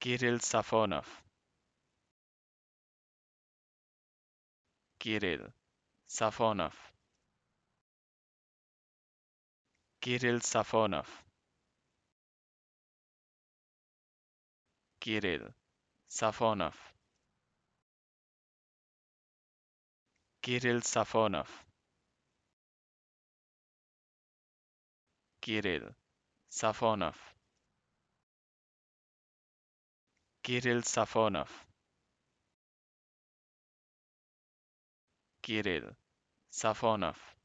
Kirill Safonov. Kirill Safonov. Kirill Safonov. Kirill Safonov. Kirill Safonov. Kirill Safonov. Kirill Safonov. Kirill Safonov.